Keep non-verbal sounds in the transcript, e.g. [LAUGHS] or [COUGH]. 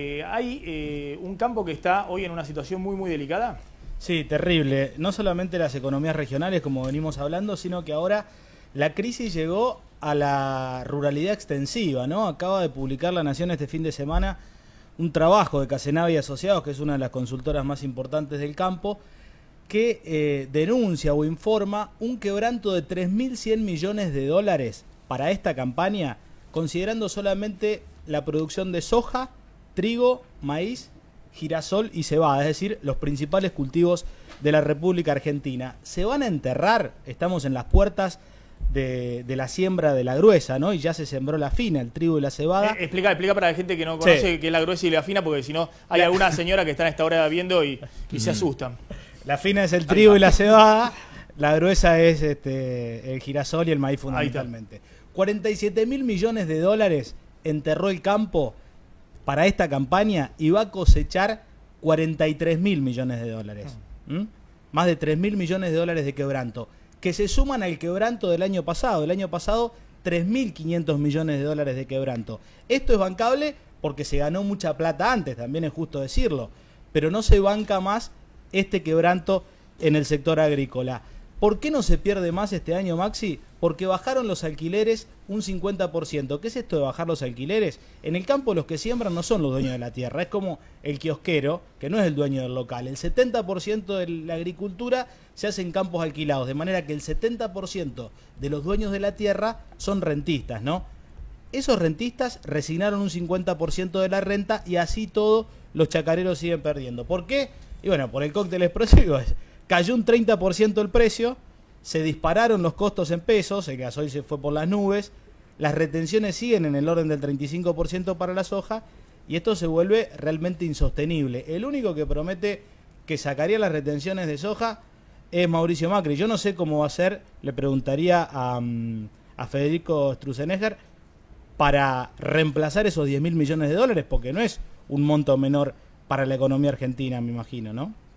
Eh, hay eh, un campo que está hoy en una situación muy, muy delicada. Sí, terrible. No solamente las economías regionales, como venimos hablando, sino que ahora la crisis llegó a la ruralidad extensiva, ¿no? Acaba de publicar La Nación este fin de semana un trabajo de Casenavi Asociados, que es una de las consultoras más importantes del campo, que eh, denuncia o informa un quebranto de 3.100 millones de dólares para esta campaña, considerando solamente la producción de soja trigo, maíz, girasol y cebada, es decir, los principales cultivos de la República Argentina. Se van a enterrar, estamos en las puertas de, la siembra de la gruesa, ¿no? Y ya se sembró la fina, el trigo y la cebada. Eh, explica, explica para la gente que no conoce qué es la gruesa y la fina, porque si no, hay alguna señora que está a esta hora viendo y, se mm. asustan. La fina es el trigo y la cebada, [LAUGHS] la gruesa es este, el girasol y el maíz fundamentalmente. 47 mil millones de dólares enterró el campo para esta campaña iba a cosechar 43 mil millones de dólares. Mm. ¿Mm? Más de 3 mil millones de dólares de quebranto, que se suman al quebranto del año pasado. El año pasado, 3.500 millones de dólares de quebranto. Esto es bancable porque se ganó mucha plata antes, también es justo decirlo, pero no se banca más este quebranto en el sector agrícola. ¿Por qué no se pierde más este año, Maxi? Porque bajaron los alquileres un 50%. ¿Qué es esto de bajar los alquileres? En el campo los que siembran no son los dueños de la tierra, es como el kiosquero, que no es el dueño del local. El 70% de la agricultura se hace en campos alquilados, de manera que el 70% de los dueños de la tierra son rentistas, ¿no? Esos rentistas resignaron un 50% de la renta y así todo los chacareros siguen perdiendo. ¿Por qué? Y bueno, por el cóctel expresivo Cayó un 30% el precio, se dispararon los costos en pesos, el gasoil se fue por las nubes, las retenciones siguen en el orden del 35% para la soja y esto se vuelve realmente insostenible. El único que promete que sacaría las retenciones de soja es Mauricio Macri. Yo no sé cómo va a ser, le preguntaría a, mm, Federico Struzenegger, para reemplazar esos 10 mil millones de dólares, porque no es un monto menor para la economía argentina, me imagino, ¿no?